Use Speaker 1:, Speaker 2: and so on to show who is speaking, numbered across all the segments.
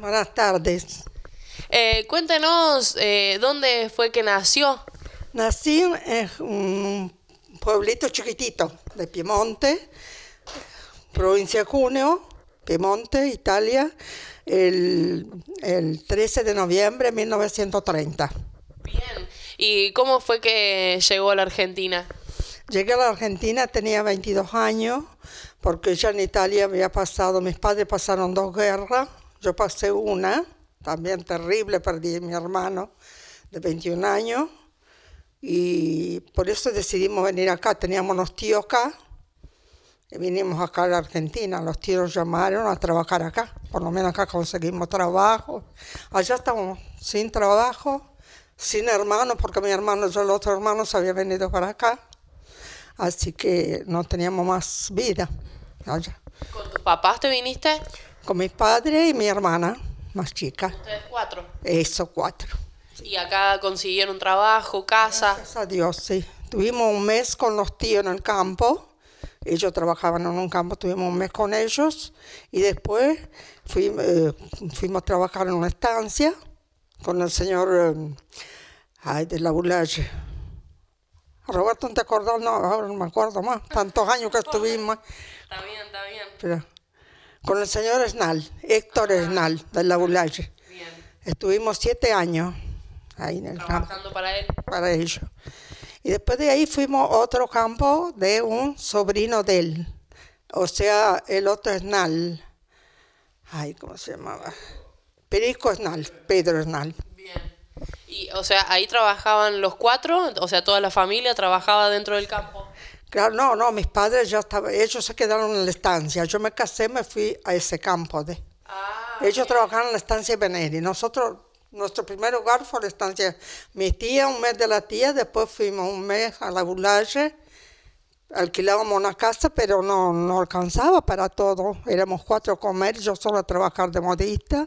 Speaker 1: Buenas tardes. Eh, cuéntenos eh, dónde fue que nació. Nací en un pueblito chiquitito de Piemonte, provincia de Cuneo, Piemonte, Italia, el, el 13 de noviembre de 1930. Bien.
Speaker 2: ¿Y cómo fue que llegó a la Argentina? Llegué a la Argentina, tenía 22
Speaker 1: años, porque ya en Italia había pasado, mis padres pasaron dos guerras yo pasé una, también terrible, perdí a mi hermano de 21 años y por eso decidimos venir acá. Teníamos unos tíos acá y vinimos acá a Argentina. Los tíos llamaron a trabajar acá, por lo menos acá conseguimos trabajo. Allá estamos sin trabajo, sin hermanos, porque mi hermano, yo, el otro hermano, se había venido para acá. Así que no teníamos más vida allá. ¿Con tu papás te viniste? con mi padre y mi hermana más chica.
Speaker 2: ¿Ustedes cuatro?
Speaker 1: Eso, cuatro.
Speaker 2: ¿Y acá consiguieron trabajo, casa? Gracias a
Speaker 1: Dios, sí. Tuvimos un mes con los tíos en el campo. Ellos trabajaban en un campo, tuvimos un mes con ellos. Y después eh, fuimos a trabajar en una estancia con el señor eh, ay, de la Bulache. Roberto, te acordás? No, ahora no me acuerdo más. Tantos años que estuvimos. Está bien, está bien. Con el señor Esnal, Héctor Esnal, del la Bien. Estuvimos siete años ahí en el campo. Trabajando para él. Para ellos. Y después de ahí fuimos a otro campo de un sobrino de él. O sea, el otro Esnal. Ay, ¿cómo se llamaba? Perico Esnal, Pedro Esnal. Bien.
Speaker 2: Y, o sea, ahí trabajaban los cuatro, o sea, toda la familia trabajaba dentro del campo. Claro, no, no, mis padres ya estaban,
Speaker 1: ellos se quedaron en la estancia. Yo me casé, me fui a ese campo de. Ah, ellos trabajaron en la estancia de Veneri. Nosotros, nuestro primer hogar fue la estancia. Mi tía, un mes de la tía, después fuimos un mes a la Boulaye. Alquilábamos una casa, pero no, alcanzaba para todo. Éramos cuatro a comer, yo solo a trabajar de modista.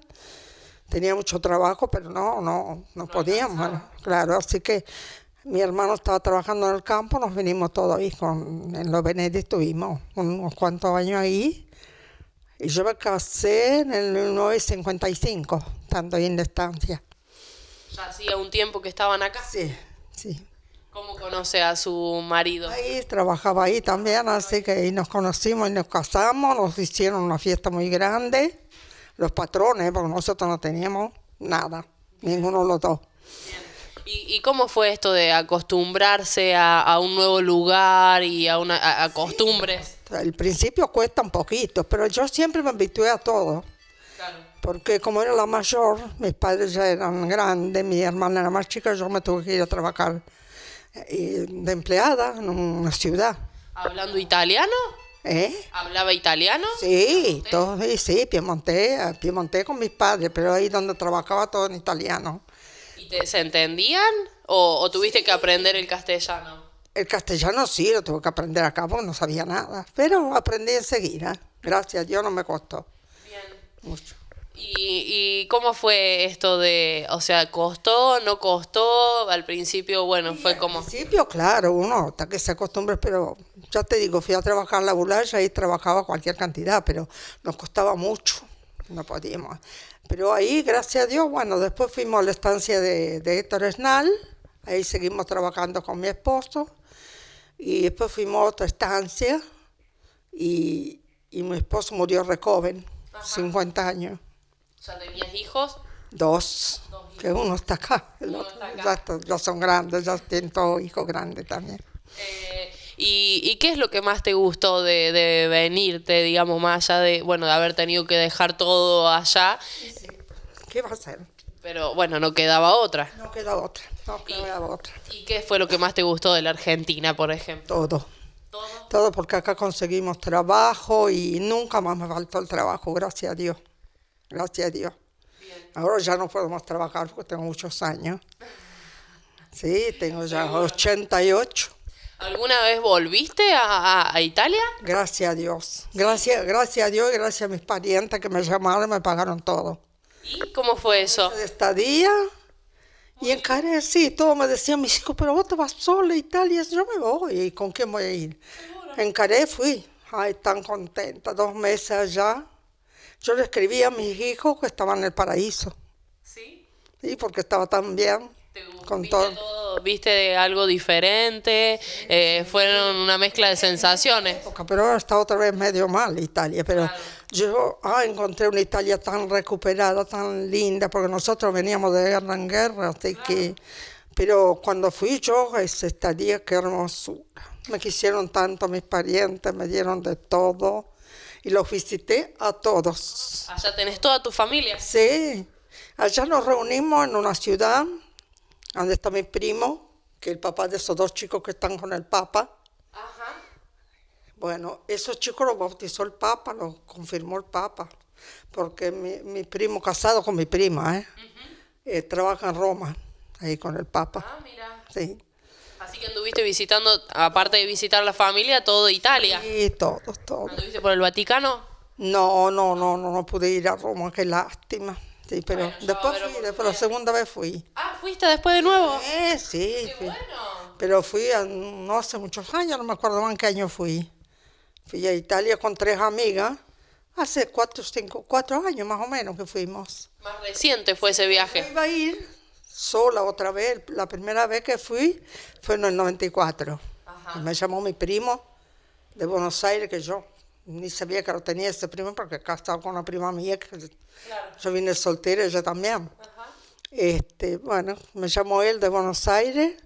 Speaker 1: Tenía mucho trabajo, pero no, no, no, podíamos. Claro, así que mi hermano estaba trabajando en el campo, nos vinimos todos ahí en los Benedictos, estuvimos unos cuantos años ahí. Y yo me casé en el 1955, estando ahí en la estancia.
Speaker 2: hacía un tiempo que estaban acá? Sí, sí. ¿Cómo conoce a su marido? Ahí
Speaker 1: trabajaba ahí también, así que ahí nos conocimos y nos casamos, nos hicieron una fiesta muy grande, los patrones, porque nosotros no teníamos nada, ninguno de los dos.
Speaker 2: ¿Y, cómo fue esto de acostumbrarse a, un nuevo lugar y a, una, a, costumbres? al
Speaker 1: principio cuesta un poquito, pero yo siempre me habitué a todo. Porque como era la mayor, mis padres ya eran grandes, mi hermana era más chica, yo me tuve que ir a trabajar eh, de empleada en una ciudad.
Speaker 2: ¿Hablando italiano? ¿Eh? ¿Hablaba italiano?
Speaker 1: Sí, todo, sí, Piemonte, Piemonte con mis padres, pero ahí donde trabajaba todo en italiano.
Speaker 2: ¿Se entendían o, tuviste que aprender el castellano?
Speaker 1: El castellano sí, lo tuve que aprender acá porque no sabía nada, pero aprendí enseguida. Gracias, yo no me costó. Bien.
Speaker 2: Mucho. ¿Y, ¿Y, cómo fue esto de, o sea, costó, no costó? Al principio, bueno, fue como... Al principio,
Speaker 1: claro, uno hasta que se acostumbre, pero ya te digo, fui a trabajar en la burla y trabajaba cualquier cantidad, pero nos costaba mucho, no podíamos. Pero ahí, gracias a Dios, bueno, después fuimos a la estancia de, Héctor Esnal, ahí seguimos trabajando con mi esposo, y después fuimos a otra estancia, y, mi esposo murió recoven, 50 años.
Speaker 2: O sea, ¿tenías hijos?
Speaker 1: Dos, que uno está acá, el otro, está acá. Ya, son grandes, ya tienen hijos grandes también. Eh,
Speaker 2: ¿Y, qué es lo que más te gustó de, venirte, digamos, más allá de, bueno, de haber tenido que dejar todo allá? ¿Qué va a ser? Pero bueno, no quedaba otra. No
Speaker 1: quedaba otra, no
Speaker 2: quedaba otra. ¿Y qué fue lo que más te gustó de la Argentina, por ejemplo? Todo. Todo. Todo porque acá conseguimos
Speaker 1: trabajo y nunca más me faltó el trabajo, gracias a Dios. Gracias a Dios. Ahora ya no podemos trabajar porque tengo muchos años. Sí, tengo ya 88.
Speaker 2: ¿Alguna vez volviste a, Italia? Gracias
Speaker 1: a Dios. Gracias, gracias a Dios y gracias a mis parientes que me llamaron y me pagaron todo.
Speaker 2: ¿Y cómo fue eso? estadía
Speaker 1: y en Caré, sí, todos me decían, mis hijos, pero vos te vas sola a Italia. Yo me voy, ¿y con quién voy a ir? En Caré fui. Ay, tan contenta, dos meses allá. Yo le escribí a mis hijos que estaban en el paraíso. ¿Sí? Sí, porque estaba tan bien
Speaker 2: con viste todo. viste algo diferente, eh, fueron una mezcla de sensaciones. Pero ahora está
Speaker 1: otra vez medio mal Italia, pero yo ah, encontré una Italia tan recuperada, tan linda, porque nosotros veníamos de guerra en guerra, así que, pero cuando fui yo, ese estadía, qué hermosura. Me quisieron tanto mis parientes, me dieron de todo y los visité a todos.
Speaker 2: Allá tenés toda tu familia.
Speaker 1: Sí, allá nos reunimos en una ciudad ¿Dónde está mi primo, que el papá de esos dos chicos que están con el Papa. Ajá. Bueno, esos chicos los bautizó el Papa, los confirmó el Papa, porque mi, mi primo, casado con mi prima, ¿eh? ¿eh?
Speaker 2: trabaja en Roma,
Speaker 1: ahí con el Papa. Ah, mira. Sí.
Speaker 2: Así que anduviste visitando, aparte de visitar la familia, todo Italia.
Speaker 1: Sí, todo, todo. ¿Anduviste por el Vaticano? No, no, no, no, no pude ir a Roma, qué lástima. Sí, pero después fui, después la segunda vez fui. Ah, ¿fuiste después de nuevo? Eh, sí. Pero fui no hace muchos años, no me acuerdo en qué año fui. Fui a Italia con tres amigas, hace cuatro, cinco, cuatro años más o menos que fuimos.
Speaker 2: Más reciente fue ese viaje. Yo iba a
Speaker 1: ir sola otra vez, la primera vez que fui fue en el 94. me llamó mi primo de Buenos Aires, que yo ni sabía que lo tenía ese primo porque acá estaba con una prima mía que yo vine soltera ella también este bueno me llamó él de Buenos Aires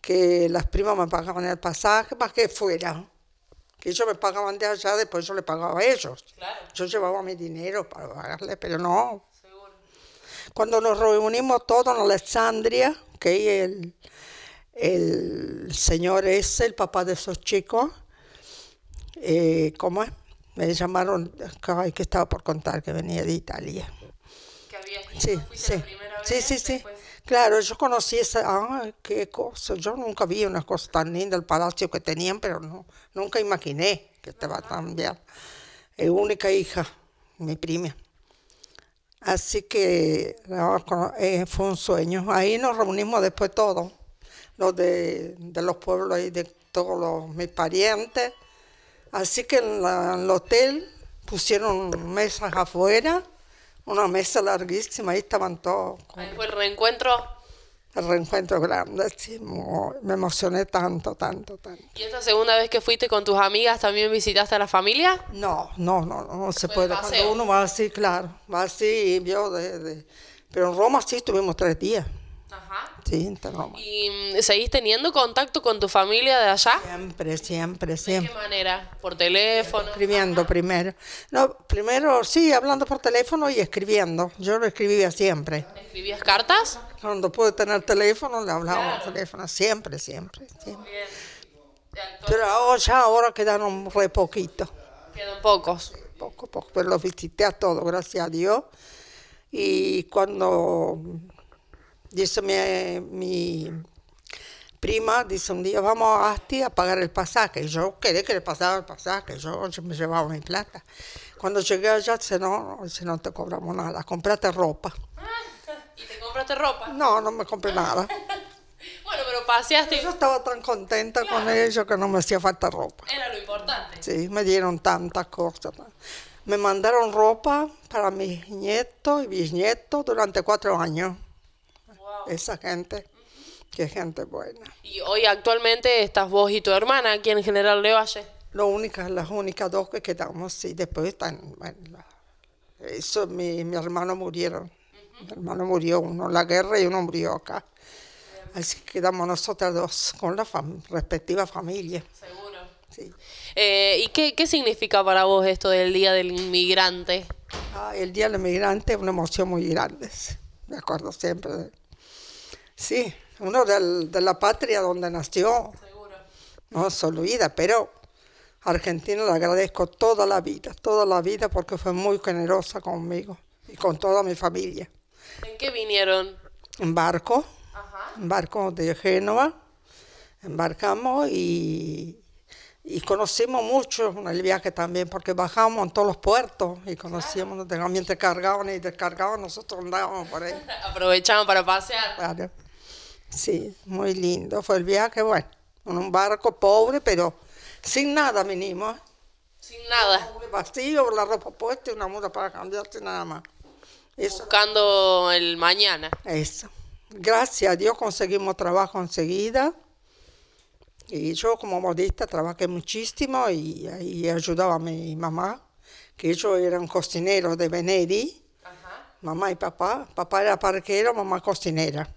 Speaker 1: que las primas me pagaban el pasaje para que fuera que ellos me pagaban de allá después yo le pagaba a ellos yo llevaba mi dinero para pagarle pero no cuando nos reunimos todos en Alexandria que el el señor es el papá de esos chicos eh, ¿cómo es? Me llamaron, que estaba por contar, que venía de Italia. ¿Que Sí, sí. La primera vez, sí, sí, sí. Claro, yo conocí esa, qué cosa, yo nunca vi una cosa tan linda, el palacio que tenían, pero no, nunca imaginé que estaba tan bien. Es eh, única hija, mi prima. Así que eh, fue un sueño. Ahí nos reunimos después todos, los de, los pueblos y de todos mis parientes, Así que en, el hotel pusieron mesas afuera, una mesa larguísima, ahí estaban todos.
Speaker 2: fue el reencuentro.
Speaker 1: El reencuentro grande, sí, me emocioné tanto, tanto, tanto.
Speaker 2: ¿Y esa segunda vez que fuiste con tus amigas también visitaste a la familia? No,
Speaker 1: no, no, no, se puede. Cuando uno va así, claro,
Speaker 2: va así,
Speaker 1: Pero en Roma sí estuvimos tres días. Ajá. Sí,
Speaker 2: ¿Y mm, seguís teniendo contacto con tu familia de allá? Siempre, siempre, siempre. ¿De qué manera? ¿Por
Speaker 1: teléfono? Escribiendo primero. No, primero sí, hablando por teléfono y escribiendo. Yo lo escribía siempre. ¿Escribías cartas? Cuando pude tener teléfono, le hablaba por teléfono. Siempre, siempre. siempre. Pero ya ahora quedaron re poquito Quedan pocos. Poco, poco. Pero los visité a todos, gracias a Dios. Y cuando Dice mi, mi prima, dice un día, vamos a Asti a pagar el pasaje. yo quería que le pasara el pasaje, yo, me llevaba mi plata. Cuando llegué allá, dice, no, no te cobramos nada, compraste ropa. ¿Y te compraste ropa? No, no me compré nada. bueno, pero paseaste. Yo estaba tan contenta con ellos que no me hacía falta ropa. Era lo importante. Sí, me dieron tantas cosas. Me mandaron ropa para mis nietos y bisnietos durante cuatro años esa gente que gente buena.
Speaker 2: Y hoy actualmente estás vos y tu hermana aquí en General Levalle. Valle. Lo única, las
Speaker 1: únicas dos que quedamos, sí, después están, bueno, eso, mi, hermano murieron, mi hermano murió, uno en la guerra y uno murió acá. Así que quedamos nosotros dos con la respectiva familia. Seguro.
Speaker 2: Sí. Eh, ¿Y qué, significa para vos esto del Día del Inmigrante? Ah, el Día del Inmigrante es una emoción
Speaker 1: muy grande, me acuerdo siempre. De,
Speaker 2: Sí, uno de la
Speaker 1: patria donde nació. Seguro. No se olvida, pero a Argentina le agradezco toda la vida, toda la vida porque fue muy generosa conmigo y con toda mi familia.
Speaker 2: ¿En qué vinieron?
Speaker 1: En barco, en barco de Génova. Embarcamos y y conocimos mucho en el viaje también, porque bajamos en todos los puertos y conocíamos, claro. mientras cargaban y descargaban, nosotros andábamos por ahí.
Speaker 2: Aprovechamos para pasear.
Speaker 1: Sí, muy lindo. Fue el viaje, bueno, en un barco pobre, pero sin nada vinimos. ¿eh? Sin nada. Vacío, la ropa puesta y una muda para cambiarte nada más. Eso.
Speaker 2: Buscando el mañana.
Speaker 1: Eso. Gracias a Dios conseguimos trabajo enseguida y yo como modista trabajé muchísimo y, ayudaba a mi mamá, que yo eran un de Venedi, mamá y papá. Papá era parquero, mamá cocinera.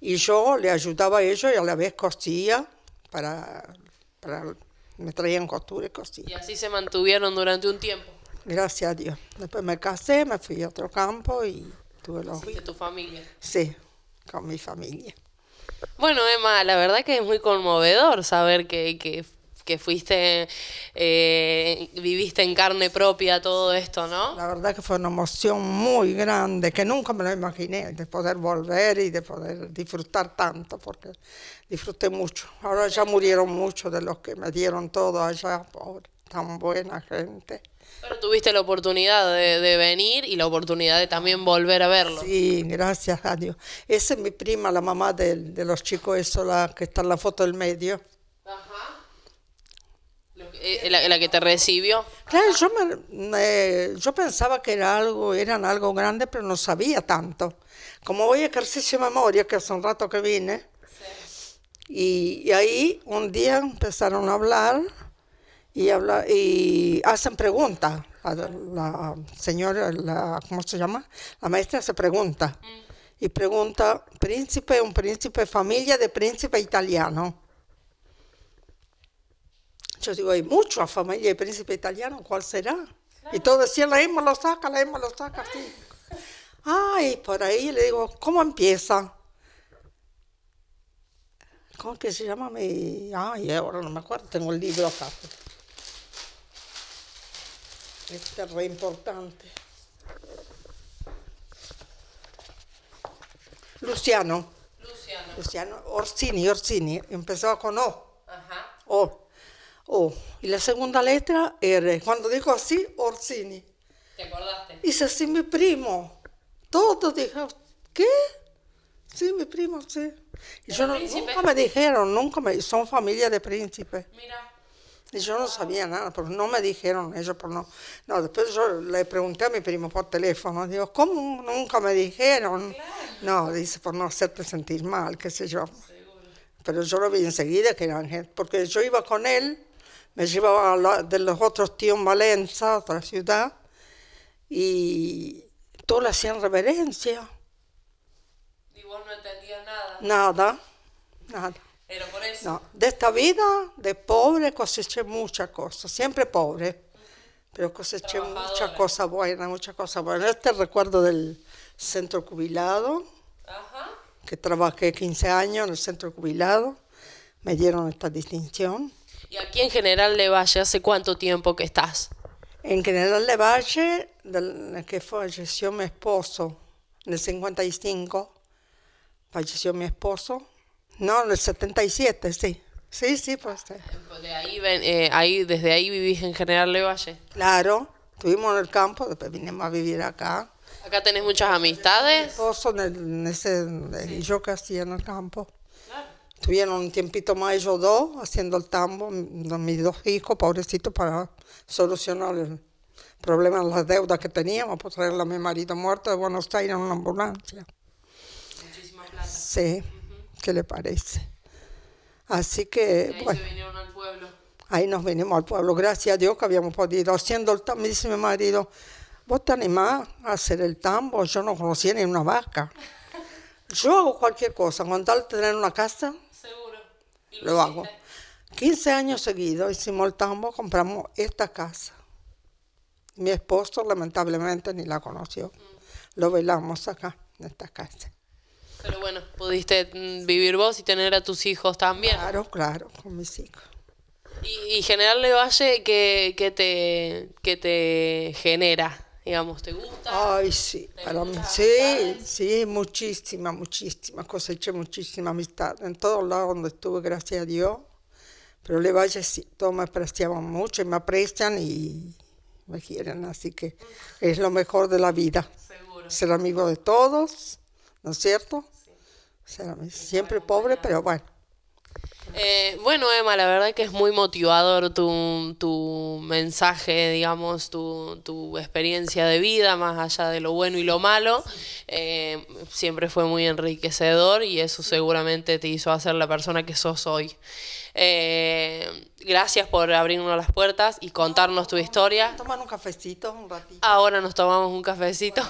Speaker 1: Y yo le ayudaba a ellos y a la vez cosía para, me traían costura y costillas
Speaker 2: Y así se mantuvieron durante un tiempo.
Speaker 1: Gracias a Dios. Después me casé, me fui a otro campo y tuve los... ¿De
Speaker 2: tu familia?
Speaker 1: Sí, con mi familia.
Speaker 2: Bueno, Emma, la verdad que es muy conmovedor saber que, fuiste, eh, viviste en carne propia todo esto, ¿no? La verdad que fue una
Speaker 1: emoción muy grande, que nunca me lo imaginé, de poder volver y de poder disfrutar tanto, porque disfruté mucho. Ahora ya murieron muchos de los que me dieron todo allá, pobre, tan buena gente.
Speaker 2: Pero tuviste la oportunidad de, venir y la oportunidad de también volver a verlo. Sí, gracias a Dios. Esa es mi prima, la mamá de, los chicos,
Speaker 1: eso la que está en la foto del medio.
Speaker 2: Ajá. Eh, eh, la, la, que te recibió.
Speaker 1: Claro, yo, yo pensaba que era algo, eran algo grande, pero no sabía tanto. Como voy a ejercicio de memoria, que hace un rato que vine, sí. y, ahí un día empezaron a hablar y, habla, y hacen preguntas. La, señora, la, ¿cómo se llama? La maestra se pregunta. Y pregunta, príncipe, un príncipe, familia de príncipe italiano. Yo digo, hay mucha familia de príncipe italiano, ¿cuál será? Y todos decía, la misma lo saca, la misma lo saca, Ay, por ahí le digo, ¿cómo empieza? ¿Cómo que se llama mi...? Ay, ahora no me acuerdo, tengo el libro acá. questa è importante Luciano Luciano, Luciano Orsini Orsini empezó con O Ajá. Uh-huh. O O y la seconda letra R Quando digo así Orsini ¿te acordaste? hice así mi primo todo dijo ¿qué? Sì, mi primo, sí. Y yo nunca me dijeron, nunca me... Son famiglia di príncipes. Mira. Y yo no sabía nada, pero no me dijeron ellos, por no. No, después yo le pregunté a mi primo por teléfono, digo, ¿cómo nunca me dijeron? No, dice, por no hacerte sentir mal, qué sé yo. Pero yo lo vi enseguida que era Ángel, porque yo iba con él, me llevaba de los otros tíos en Valencia, otra ciudad, y todos le hacían reverencia.
Speaker 2: Y vos no entendías nada.
Speaker 1: Nada, nada.
Speaker 2: No, de esta vida,
Speaker 1: de pobre, coseché muchas cosas, siempre pobre, pero coseché muchas cosas buenas, muchas cosas buenas. Este recuerdo del centro jubilado, que trabajé 15 años en el centro jubilado, me dieron esta distinción.
Speaker 2: ¿Y aquí en General de Valle hace cuánto tiempo que estás?
Speaker 1: En General
Speaker 2: de Valle, del, que falleció mi
Speaker 1: esposo, en el 55, falleció mi esposo no, en el 77, sí.
Speaker 2: Sí, sí, pues. pues de
Speaker 1: eh, ahí, desde ahí vivís
Speaker 2: en General Levalle.
Speaker 1: Claro, estuvimos en el campo, después vinimos a vivir acá.
Speaker 2: ¿Acá tenés muchas amistades?
Speaker 1: Mi esposo en, ese, yo que hacía en el campo. Claro. Tuvieron un tiempito más ellos dos haciendo el tambo, mm, mis dos hijos, pobrecitos, para solucionar el problema de las deudas que teníamos, por traerle a mi marido muerto de Buenos Aires en una ambulancia. Muchísimas gracias. Sí. ¿Qué le parece? Así que... Ahí bueno, vinieron al pueblo. Ahí nos vinimos al pueblo. Gracias a Dios que habíamos podido. Haciendo el tambo, me dice mi marido, vos te animás a hacer el tambo. Yo no conocía ni una vaca. Yo hago cualquier cosa. Con tal tener una casa, Seguro. lo, hago. 15 años seguidos hicimos el tambo, compramos esta casa. Mi esposo lamentablemente ni la conoció. Mm. Lo bailamos acá, en esta casa.
Speaker 2: Pero bueno, pudiste mm, vivir vos y tener a tus hijos también. Claro, claro, con mis hijos. Y, y General Levalle, ¿qué, te, te genera? Digamos, ¿te gusta? Ay, sí, para
Speaker 1: mí, sí, sí, muchísima, muchísima, coseché muchísima amistad en todos lados donde estuve, gracias a Dios. Pero Levalle sí, todos me apreciaban mucho y me aprecian y me quieren, así que es lo mejor de la vida. Seguro.
Speaker 2: Ser amigo de todos cierto? siempre pobre, pero bueno. Eh, bueno, Emma, la verdad que es muy motivador tu, mensaje, digamos, tu, experiencia de vida, más allá de lo bueno y lo malo. Eh, siempre fue muy enriquecedor y eso seguramente te hizo hacer la persona que sos hoy. Eh, gracias por abrirnos las puertas y contarnos tu historia. Tomar un cafecito, un ratito. Ahora nos tomamos un cafecito.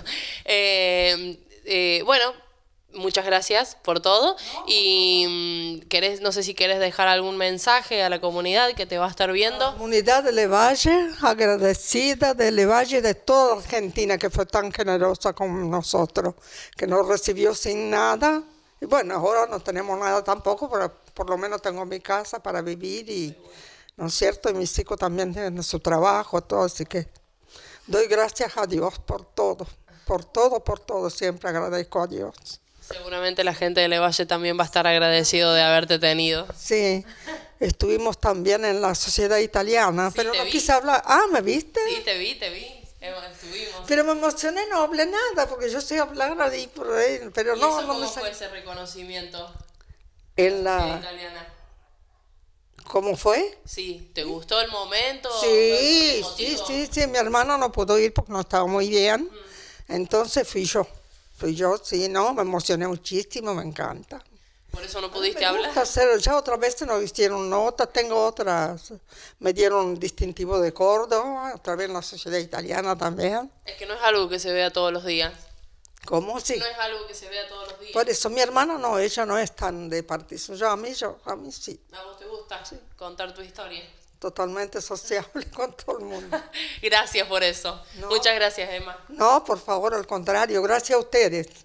Speaker 2: bueno muchas gracias por todo. Y mm, querés, no sé si quieres dejar algún mensaje a la comunidad que te va a estar viendo. La comunidad de
Speaker 1: Levalle, agradecida de Levalle y de toda Argentina que fue tan generosa con nosotros, que nos recibió sin nada. Y bueno, ahora no tenemos nada tampoco, pero por lo menos tengo mi casa para vivir y, ¿no es cierto? Y mis hijos también tienen su trabajo, todo, así que
Speaker 2: doy gracias a Dios por todo, por todo, por todo, siempre agradezco a Dios. Seguramente la gente de Levalle también va a estar agradecido de haberte tenido. Sí, estuvimos también en la sociedad italiana, pero no quise
Speaker 1: hablar. Ah, ¿me viste?
Speaker 2: Sí, te vi, te vi.
Speaker 1: Estuvimos. Pero me emocioné, no hablé nada, porque yo sé hablar ahí por ahí, pero no, ¿Cómo fue
Speaker 2: ese reconocimiento?
Speaker 1: En la... Italiana. ¿Cómo fue?
Speaker 2: Sí, ¿te gustó el momento? Sí, sí,
Speaker 1: sí, sí, mi hermano no pudo ir porque no estaba muy bien, entonces fui yo. Pues yo sí, no, me emocioné muchísimo, me encanta.
Speaker 2: Por eso no pudiste hablar.
Speaker 1: ya otra vez nos hicieron notas, tengo otras. Me dieron un distintivo de Córdoba, otra vez en la sociedad italiana también.
Speaker 2: Es que no es algo que se vea todos los días.
Speaker 1: ¿Cómo sí? No
Speaker 2: es algo que se vea todos los días. Por eso mi hermana
Speaker 1: no, ella no es tan de partido. Yo a mí, yo, a mí sí.
Speaker 2: ¿A vos te gusta contar tu historia?
Speaker 1: totalmente sociable
Speaker 2: con todo el mundo. gracias por eso. Muchas gracias, Emma.
Speaker 1: No, por favor, al contrario, gracias a ustedes.